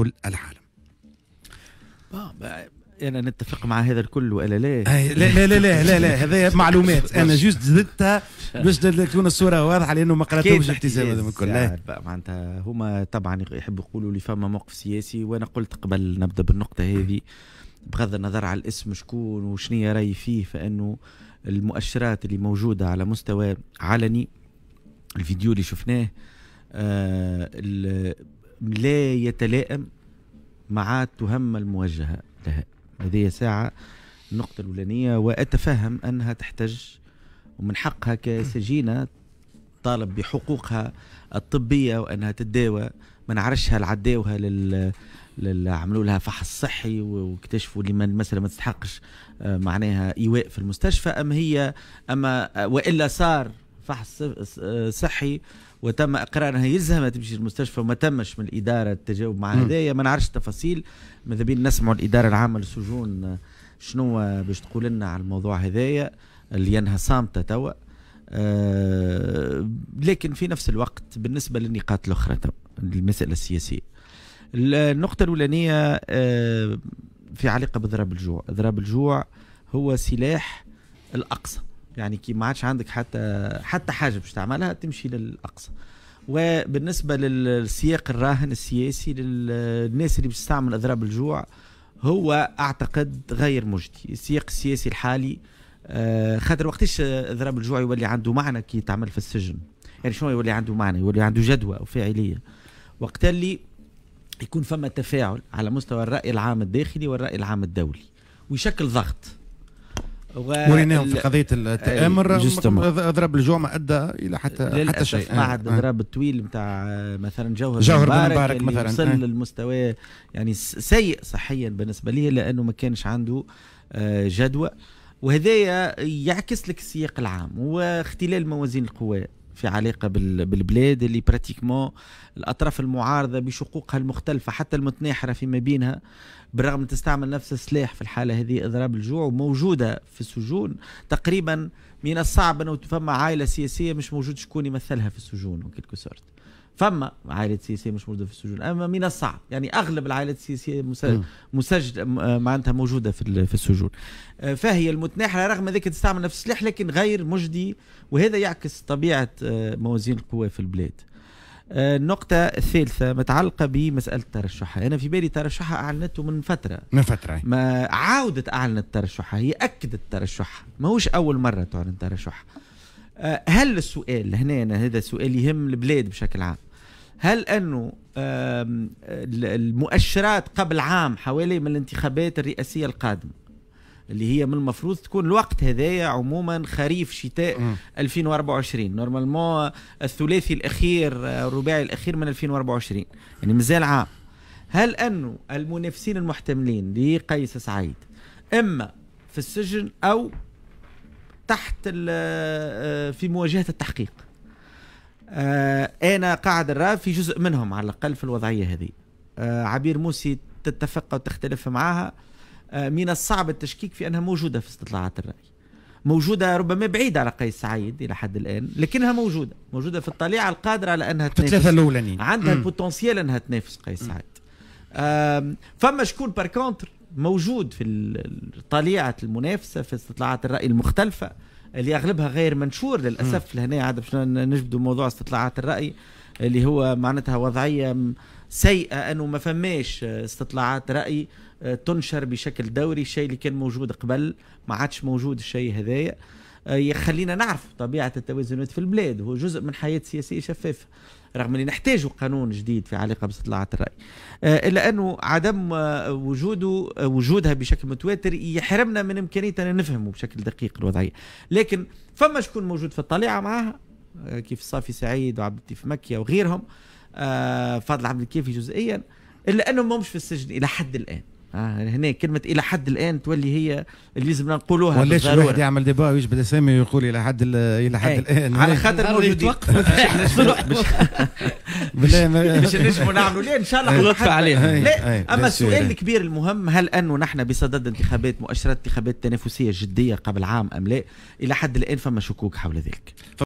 كل العالم انا يعني نتفق مع هذا الكل ولا لا؟ لا لا لا لا لا, لا هذا معلومات انا جوست زدتها باش تكون الصوره واضحه لانه ما قراتهمش التزام هذا من كل معناتها هما طبعا يحبوا يقولوا لي فما موقف سياسي وانا قلت قبل نبدا بالنقطه هذه بغض النظر على الاسم شكون وشنية راي فيه فانه المؤشرات اللي موجوده على مستوى علني الفيديو اللي شفناه آه لا يتلائم مع التهم الموجهة لها هذه ساعة النقطة الأولانية وأتفهم أنها تحتج ومن حقها كسجينة طالب بحقوقها الطبية وأنها تداوى ما نعرفش هل عداوها لل عملوا لها فحص صحي واكتشفوا لما المسألة ما تستحقش آه، معناها إيواء في المستشفى أم هي أما آه، وإلا صار فحص صحي وتم اقرار انها يلزمها تمشي للمستشفى وما تمش من الاداره التجاوب مع هذايا ما نعرفش التفاصيل ماذا بين نسمعوا الاداره العامه للسجون شنو باش تقول لنا على الموضوع هذايا اللي ينهى صامته توا آه لكن في نفس الوقت بالنسبه للنقاط الاخرى توا المساله السياسيه النقطه الاولانيه آه في علاقه بضرب الجوع ضرب الجوع هو سلاح الاقصى يعني كي ما عادش عندك حتى حتى حاجه باش تعملها تمشي للاقصى وبالنسبه للسياق الراهن السياسي للناس اللي بتستعمل اضراب الجوع هو اعتقد غير مجدي السياق السياسي الحالي آه، خاطر وقتاش اضراب الجوع يولي عنده معنى كي تعمل في السجن يعني شنو يولي عنده معنى يولي عنده جدوى وفاعليه وقت اللي يكون فما تفاعل على مستوى الراي العام الداخلي والراي العام الدولي ويشكل ضغط وريناهم في قضيه التامر ضرب الجوع ادى الى حتى حتى شيء آه، بعد آه. ضرب الطويل نتاع مثلا جوهر جوهر بن مبارك مثلا وصل آه. للمستوى يعني سيء صحيا بالنسبه لي لانه ما كانش عنده آه، جدوى وهذايا يعكس لك السياق العام واختلال موازين القوى في علاقه بالبلاد اللي براتيكمون الاطراف المعارضه بشقوقها المختلفه حتى المتناحره فيما بينها بالرغم تستعمل نفس السلاح في الحاله هذه اضراب الجوع وموجوده في السجون تقريبا من الصعب انه تفهم عائله سياسيه مش موجود شكون يمثلها في السجون وكيلكو سورت فما عائلة سياسية مش موجودة في السجون أما من الصعب يعني أغلب العائلات السياسية مسجلة آه، معناتها موجودة في في السجون آه، فهي المتناحرة رغم ذلك تستعمل نفس السلاح لكن غير مجدي وهذا يعكس طبيعة آه، موازين القوى في البلاد النقطة الثالثة متعلقة بمسألة ترشحها أنا في بالي ترشحها أعلنته من فترة من فترة ما عاودت أعلنت ترشحها هي أكدت ترشحها ماهوش أول مرة تعلن ترشحها آه، هل السؤال هنا أنا هذا سؤال يهم البلاد بشكل عام هل انه المؤشرات قبل عام حوالي من الانتخابات الرئاسيه القادمه اللي هي من المفروض تكون الوقت هذايا عموما خريف شتاء م. 2024 نورمالمون الثلاثي الاخير آه، الرباعي الاخير من 2024 يعني مازال عام هل انه المنافسين المحتملين لقيس سعيد اما في السجن او تحت آه، آه، في مواجهه التحقيق آه، انا قاعد نرى في جزء منهم على الاقل في الوضعيه هذه عبير موسي تتفق وتختلف معها من الصعب التشكيك في انها موجوده في استطلاعات الراي موجوده ربما بعيده على قيس سعيد الى حد الان لكنها موجوده موجوده في الطليعه القادره على انها تنافس الثلاثه الاولانيين عندها البوتنسيال انها تنافس قيس سعيد فما شكون بار كونتر موجود في طليعه المنافسه في استطلاعات الراي المختلفه اللي اغلبها غير منشور للاسف لهنا عاد باش نجبدوا موضوع استطلاعات الراي اللي هو معناتها وضعيه سيئه انه ما فماش آه، استطلاعات راي آه، تنشر بشكل دوري الشيء اللي كان موجود قبل ما عادش موجود الشيء هذايا يخلينا نعرف طبيعه التوازنات في البلاد هو جزء من حياه سياسيه شفافه رغم اللي نحتاجه قانون جديد في علاقه باستطلاعات الراي آه، الا انه عدم آه، وجوده آه، وجودها بشكل متواتر يحرمنا من امكانيه ان نفهمه بشكل دقيق الوضعيه لكن فما شكون موجود في الطليعه معها كيف صافي سعيد وعبد اللطيف مكي وغيرهم فضل عبد الكافي جزئيا الا انهم مش في السجن الى حد الان آه هنا كلمة إلى حد الآن تولي هي اللي لازم نقولوها ولاش الواحد يعمل ديبا ويجبد أسامي ويقول إلى حد إلى حد إيه، الآن على خاطر يتوقف باش نجموا نعملوا ليه إن شاء الله ندفع إيه. عليها إيه، لا أما السؤال الكبير المهم هل أنه نحن بصدد انتخابات مؤشرات انتخابات تنافسية جدية قبل عام أم لا إلى حد الآن فما شكوك حول ذلك